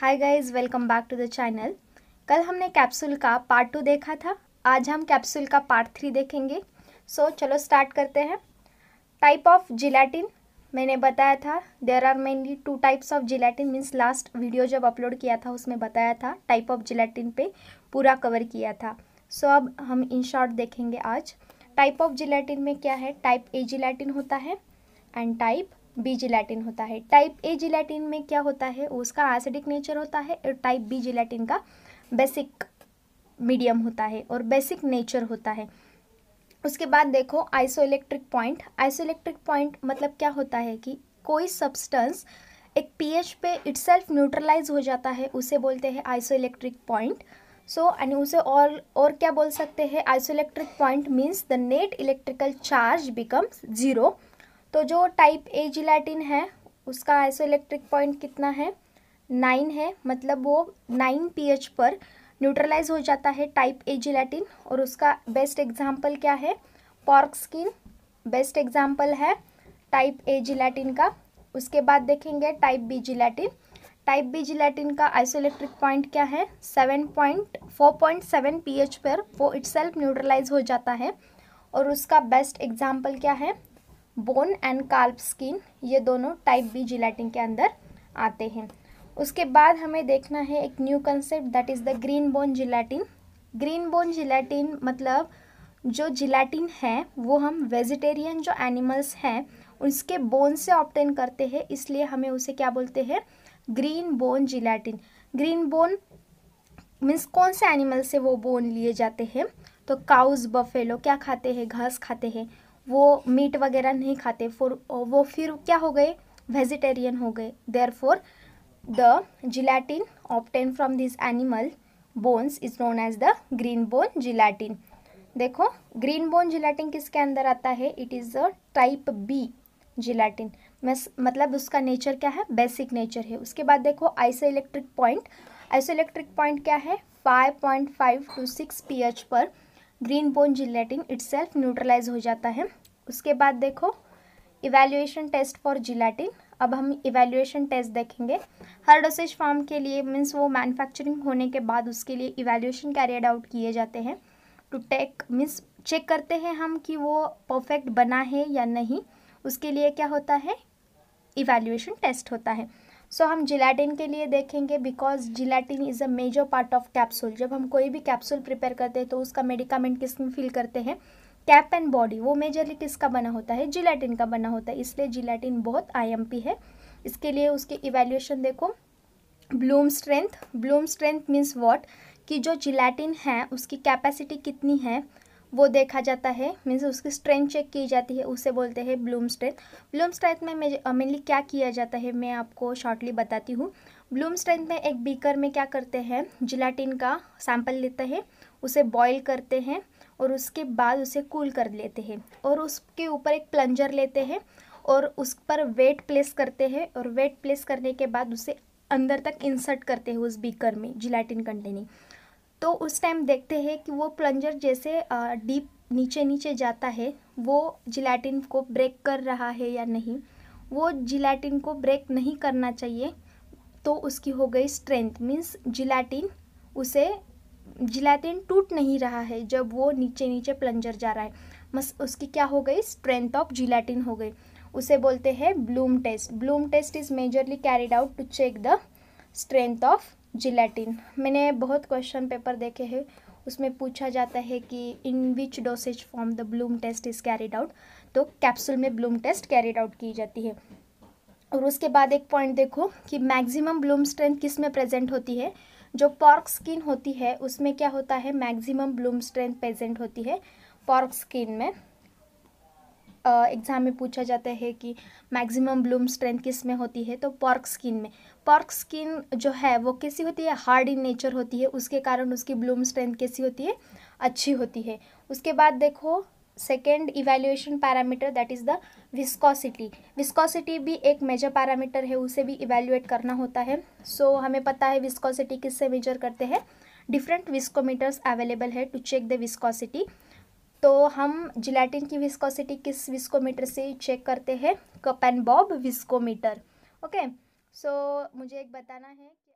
hi guys welcome back to the channel कल हमने capsule का पार्ट टू देखा था आज हम कैप्सूल का पार्ट थ्री देखेंगे सो so, चलो स्टार्ट करते हैं टाइप ऑफ जिलेटिन मैंने बताया था there are mainly two types of gelatin means last video जब अपलोड किया था उसमें बताया था टाइप ऑफ जिलेटिन पे पूरा कवर किया था सो so, अब हम इन शॉर्ट देखेंगे आज टाइप ऑफ जिलेटिन में क्या है टाइप ए जिलेटिन होता है एंड टाइप बी जिलेटिन होता है टाइप ए जिलेटिन में क्या होता है उसका एसिडिक नेचर होता है और टाइप बी जिलेटिन का बेसिक मीडियम होता है और बेसिक नेचर होता है उसके बाद देखो आइसोइलेक्ट्रिक पॉइंट आइसोइलेक्ट्रिक पॉइंट मतलब क्या होता है कि कोई सब्सटेंस एक पीएच पे इट्सेल्फ न्यूट्रलाइज हो जाता है उसे बोलते हैं आइसोइलेक्ट्रिक पॉइंट सो एंड उसे और और क्या बोल सकते हैं isoelectric point means the net electrical charge becomes zero तो जो टाइप ए जिलेटिन है उसका आइसोइलेक्ट्रिक पॉइंट कितना है नाइन है मतलब वो नाइन पीएच पर न्यूट्रलाइज हो जाता है टाइप ए जिलेटिन और उसका बेस्ट एग्जाम्पल क्या है पॉर्क स्किन बेस्ट एग्जाम्पल है टाइप ए जिलेटिन का उसके बाद देखेंगे type B gelatin type B gelatin का आइसोइलेक्ट्रिक पॉइंट क्या है seven point four point seven pH एच पर वो इट्सल्फ न्यूट्रलाइज हो जाता है और उसका बेस्ट एग्जाम्पल क्या है बोन एंड कार्प स्किन ये दोनों टाइप बी जिलेटिन के अंदर आते हैं उसके बाद हमें देखना है एक new concept that is the green bone gelatin green bone gelatin मतलब जो जिलेटिन है वो हम वेजिटेरियन जो एनिमल्स हैं उसके बोन से ऑप्टेन करते हैं इसलिए हमें उसे क्या बोलते हैं green bone gelatin green bone means कौन से एनिमल से वो बोन लिए जाते हैं तो काउज बफेलो क्या खाते हैं घास खाते हैं वो मीट वगैरह नहीं खाते फोर वो फिर क्या हो गए वेजिटेरियन हो गए therefore the gelatin obtained from this animal bones is known as the green bone gelatin देखो ग्रीन बोन जिलेटिन किसके अंदर आता है it is a type B gelatin मतलब उसका नेचर क्या है बेसिक नेचर है उसके बाद देखो isoelectric point isoelectric point क्या है five point five two pH एच पर green bone gelatin self neutralize हो जाता है उसके बाद देखो इवेल्युएशन टेस्ट फॉर जिलेटिन अब हम इवेल्युएशन टेस्ट देखेंगे हर डोसेज फॉर्म के लिए मीन्स वो मैन्युफैक्चरिंग होने के बाद उसके लिए इवेल्युएशन कैरियड आउट किए जाते हैं टू टेक मीन्स चेक करते हैं हम कि वो परफेक्ट बना है या नहीं उसके लिए क्या होता है इवेल्युएशन टेस्ट होता है सो हम जिलेटिन के लिए देखेंगे because gelatin is a major part of capsule जब हम कोई भी कैप्सूल प्रिपेयर करते हैं तो उसका मेडिकामेंट किस में फिल करते हैं कैप एंड बॉडी वो मेजरली किसका बना होता है जिलेटिन का बना होता है इसलिए जिलेटिन बहुत आई है इसके लिए उसकी इवेल्यूशन देखो bloom strength bloom strength means what कि जो जिलेटिन है उसकी कैपेसिटी कितनी है वो देखा जाता है मीन्स उसकी स्ट्रेंथ चेक की जाती है उसे बोलते हैं ब्लूम स्ट्रेंथ ब्लूम स्ट्रेंथ में मेनली क्या किया जाता है मैं आपको शॉर्टली बताती हूँ ब्लूम स्ट्रेंथ में एक बीकर में क्या करते हैं जिलाटिन का सैंपल लेते हैं उसे बॉईल करते हैं और उसके बाद उसे कूल कर लेते हैं और उसके ऊपर एक प्लंजर लेते हैं और उस पर वेट प्लेस करते हैं और वेट प्लेस करने के बाद उसे अंदर तक इंसर्ट करते हैं उस बीकर में जिलाटिन कंटेनिंग तो उस टाइम देखते हैं कि वो प्लंजर जैसे डीप नीचे नीचे जाता है वो जिलेटिन को ब्रेक कर रहा है या नहीं वो जिलेटिन को ब्रेक नहीं करना चाहिए तो उसकी हो गई स्ट्रेंथ मीन्स जिलेटिन उसे जिलेटिन टूट नहीं रहा है जब वो नीचे नीचे प्लंजर जा रहा है बस उसकी क्या हो गई स्ट्रेंथ ऑफ जिलेटिन हो गई उसे बोलते हैं bloom test bloom test is majorly carried out to check the strength of gelatin मैंने बहुत क्वेश्चन पेपर देखे हैं उसमें पूछा जाता है कि in which dosage form the bloom test is carried out तो कैप्सूल में ब्लूम टेस्ट कैरिड आउट की जाती है और उसके बाद एक पॉइंट देखो कि मैक्सिमम ब्लूम स्ट्रेंथ किस में प्रेजेंट होती है जो पॉर्क स्किन होती है उसमें क्या होता है मैक्सिमम ब्लूम स्ट्रेंथ प्रेजेंट होती है पॉर्क स्किन में एग्ज़ाम में पूछा जाता है कि मैक्सिमम ब्लूम स्ट्रेंथ किस में होती है तो पॉर्क स्किन में पॉर्क स्किन जो है वो कैसी होती है हार्ड इन नेचर होती है उसके कारण उसकी ब्लूम स्ट्रेंथ कैसी होती है अच्छी होती है उसके बाद देखो second evaluation parameter that is the viscosity viscosity भी एक मेजर पैरामीटर है उसे भी इवेल्युएट करना होता है सो so, हमें पता है विस्कोसिटी किससे मेजर करते हैं डिफरेंट विस्कोमीटर्स अवेलेबल है टू चेक द विस्कोसिटी तो हम जिलेटिन की विस्कोसिटी किस विस्कोमीटर से चेक करते हैं cup and bob viscometer okay so मुझे एक बताना है